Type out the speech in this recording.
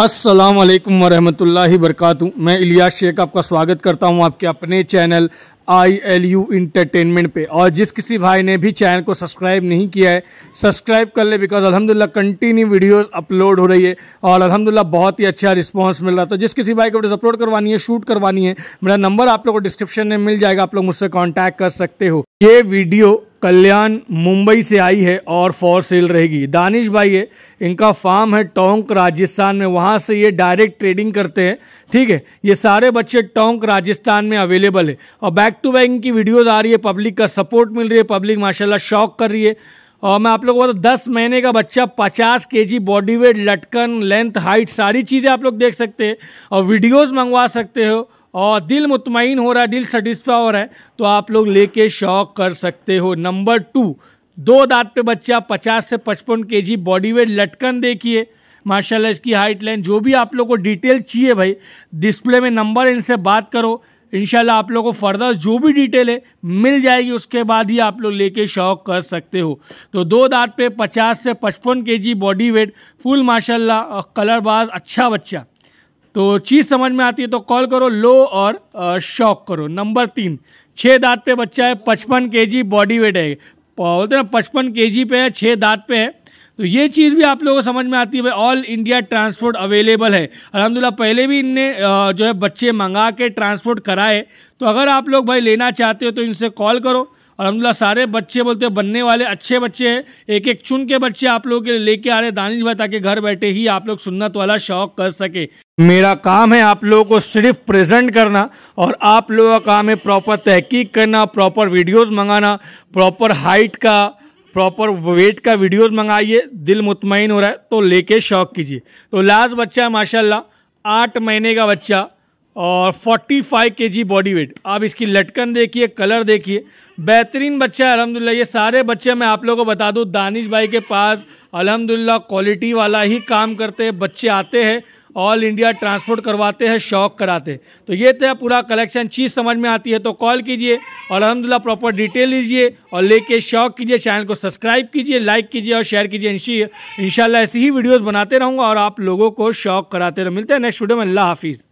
अस्सलाम वालेकुम वरहमतुल्लाहि वरकत मैं इलियास शेख आपका स्वागत करता हूं आपके अपने channel I L U entertainment पे और जिस किसी भाई ने भी चैनल को सब्सक्राइब नहीं किया है सब्सक्राइब कर ले बिकॉज अल्हम्दुलिल्लाह कंटिन्यू वीडियोस अपलोड हो रही है और अल्हम्दुलिल्लाह बहुत ही अच्छा रिस्पांस मिल रहा है तो जिस किसी भाई को वीडियो अपलोड करवानी है शूट करवानी है मेरा नंबर आप लोग को डिस्क्रिप्शन में मिल जाएगा आप लोग मुझसे कॉन्टैक्ट कर सकते हो ये वीडियो कल्याण मुंबई से आई है और फॉर सेल रहेगी दानिश भाई है इनका फार्म है टोंक राजस्थान में वहाँ से ये डायरेक्ट ट्रेडिंग करते हैं ठीक है ये सारे बच्चे टोंक राजस्थान में अवेलेबल है और बैक टू बैक इनकी वीडियोज़ आ रही है पब्लिक का सपोर्ट मिल रही है पब्लिक माशाल्लाह शौक कर रही है और मैं आप लोग को बता दस महीने का बच्चा पचास के जी बॉडी वेट लटकन लेंथ हाइट सारी चीज़ें आप लोग देख सकते हैं और वीडियोज़ मंगवा सकते हो और दिल मुतमिन हो रहा है दिल सेटिस्फाई हो रहा है तो आप लोग लेके शौक कर सकते हो नंबर टू दो दांत पे बच्चा 50 से 55 केजी बॉडी वेट लटकन देखिए माशाल्लाह इसकी हाइट लाइन जो भी आप लोग को डिटेल चाहिए भाई डिस्प्ले में नंबर इनसे बात करो इनशाला आप लोग को फर्दर जो भी डिटेल है मिल जाएगी उसके बाद ही आप लोग लेके शौक कर सकते हो तो दो दांत पे 50 से 55 केजी बॉडी वेट फुल माशाल्लाह कलर बाज अच्छा बच्चा तो चीज़ समझ में आती है तो कॉल करो लो और शॉक करो नंबर तीन छः दांत पे बच्चा है पचपन के जी बॉडी वेट है बोलते ना पचपन के जी पे है छः दांत पे है तो ये चीज़ भी आप लोगों को समझ में आती है भाई ऑल इंडिया ट्रांसपोर्ट अवेलेबल है अलहमदिल्ला पहले भी इनने जो है बच्चे मंगा के ट्रांसपोर्ट कराए तो अगर आप लोग भाई लेना चाहते हो तो इनसे कॉल करो और अलहमदिल्ला सारे बच्चे बोलते हैं बनने वाले अच्छे बच्चे हैं एक एक चुन के बच्चे आप लोगों के लेके आ रहे दानिश भाई ताकि घर बैठे ही आप लोग सुन्नत वाला शौक कर सके मेरा काम है आप लोगों को सिर्फ प्रेजेंट करना और आप लोगों का काम है प्रॉपर तहकीक करना प्रॉपर वीडियोज़ मंगाना प्रॉपर हाइट का प्रॉपर वेट का वीडियोज़ मंगाइए दिल मुतमिन हो रहा है तो लेके शौक कीजिए तो लास्ट बच्चा है माशाला आठ महीने का बच्चा और 45 जी बॉडी वेट आप इसकी लटकन देखिए कलर देखिए बेहतरीन बच्चा है अलहमदिल्ला ये सारे बच्चे मैं आप लोगों को बता दूँ दानिश भाई के पास अलहमदिल्ला क्वालिटी वाला ही काम करते हैं बच्चे आते हैं ऑल इंडिया ट्रांसपोर्ट करवाते हैं शौक कराते हैं तो ये तो पूरा कलेक्शन चीज़ समझ में आती है तो कॉल कीजिए और अलहमदिल्ला प्रॉपर डिटेल लीजिए और लेके शौक कीजिए चैनल को सब्सक्राइब कीजिए लाइक कीजिए और शेयर कीजिए इन ऐसी ही वीडियोज़ बनाते रहूँगा और आप लोगों को शौक कराते रहो मिलते हैं नेक्स्ट वीडियो में अल्लाह हाफिज़